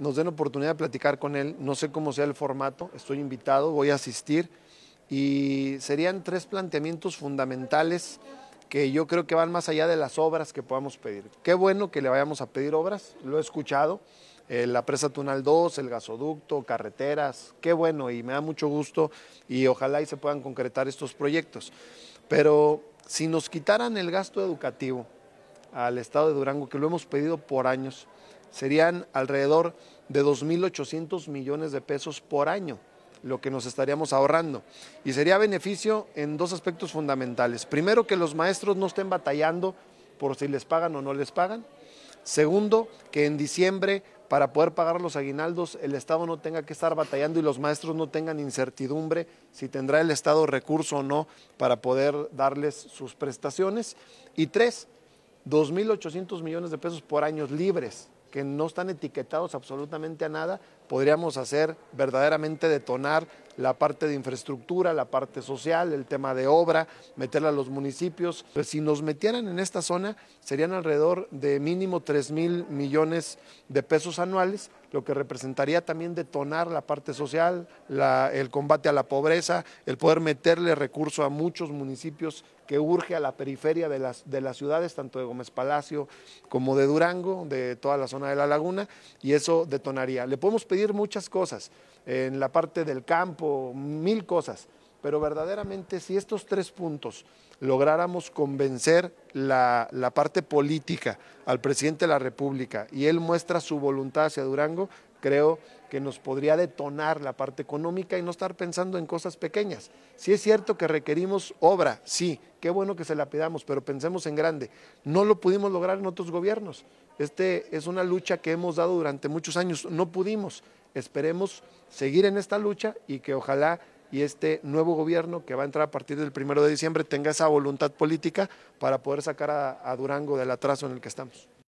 nos den oportunidad de platicar con él. No sé cómo sea el formato, estoy invitado, voy a asistir. Y serían tres planteamientos fundamentales que yo creo que van más allá de las obras que podamos pedir. Qué bueno que le vayamos a pedir obras, lo he escuchado, eh, la presa Tunal 2, el gasoducto, carreteras, qué bueno y me da mucho gusto y ojalá y se puedan concretar estos proyectos. Pero si nos quitaran el gasto educativo, al Estado de Durango, que lo hemos pedido por años, serían alrededor de 2.800 millones de pesos por año lo que nos estaríamos ahorrando. Y sería beneficio en dos aspectos fundamentales. Primero, que los maestros no estén batallando por si les pagan o no les pagan. Segundo, que en diciembre, para poder pagar los aguinaldos, el Estado no tenga que estar batallando y los maestros no tengan incertidumbre si tendrá el Estado recurso o no para poder darles sus prestaciones. Y tres, 2.800 millones de pesos por años libres, que no están etiquetados absolutamente a nada, podríamos hacer verdaderamente detonar la parte de infraestructura, la parte social, el tema de obra, meterla a los municipios. Pues, si nos metieran en esta zona, serían alrededor de mínimo tres mil millones de pesos anuales lo que representaría también detonar la parte social, el combate a la pobreza, el poder meterle recurso a muchos municipios que urge a la periferia de las ciudades, tanto de Gómez Palacio como de Durango, de toda la zona de la laguna, y eso detonaría. Le podemos pedir muchas cosas, en la parte del campo, mil cosas, pero verdaderamente si estos tres puntos lográramos convencer la, parte política al presidente de la República y él muestra su voluntad hacia Durango, creo que nos podría detonar la parte económica y no estar pensando en cosas pequeñas. Si es cierto que requerimos obra, sí, qué bueno que se la pidamos, pero pensemos en grande. No lo pudimos lograr en otros gobiernos. Esta es una lucha que hemos dado durante muchos años, no pudimos. Esperemos seguir en esta lucha y que ojalá y este nuevo gobierno que va a entrar a partir del primero de diciembre tenga esa voluntad política para poder sacar a, a Durango del atraso en el que estamos.